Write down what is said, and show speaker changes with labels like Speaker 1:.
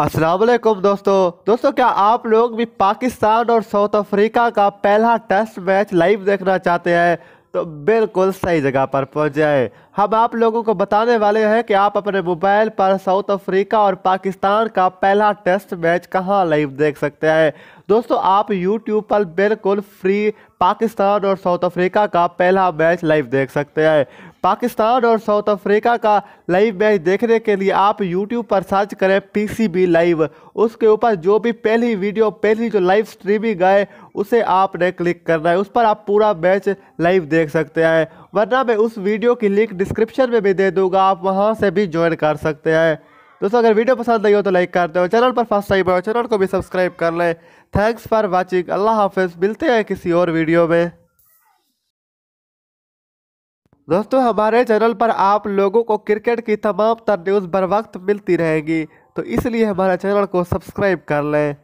Speaker 1: असलकुम दोस्तों दोस्तों क्या आप लोग भी पाकिस्तान और साउथ अफ्रीका का पहला टेस्ट मैच लाइव देखना चाहते हैं तो बिल्कुल सही जगह पर पहुंच जाए हम आप लोगों को बताने वाले हैं कि आप अपने मोबाइल पर साउथ अफ्रीका और पाकिस्तान का पहला टेस्ट मैच कहां लाइव देख सकते हैं दोस्तों आप यूट्यूब पर बिल्कुल फ्री पाकिस्तान और साउथ अफ्रीका का पहला मैच लाइव देख सकते हैं पाकिस्तान और साउथ अफ्रीका का लाइव मैच देखने के लिए आप यूट्यूब पर सर्च करें बी लाइव उसके ऊपर जो भी पहली वीडियो पहली जो लाइव स्ट्रीमिंग आए उसे आपने क्लिक करना है उस पर आप पूरा मैच लाइव देख सकते हैं वरना मैं उस वीडियो की लिंक डिस्क्रिप्शन में भी दे दूंगा आप वहाँ से भी ज्वाइन कर सकते हैं दोस्तों अगर वीडियो पसंद आई हो तो लाइक कर दो चैनल पर फर्स्ट टाइम हो चैनल को भी सब्सक्राइब कर लें थैंक्स फॉर वॉचिंग अल्लाह हाफिज़ मिलते हैं किसी और वीडियो में दोस्तों हमारे चैनल पर आप लोगों को क्रिकेट की तमाम तर न्यूज़ बर वक्त मिलती रहेगी तो इसलिए हमारे चैनल को सब्सक्राइब कर लें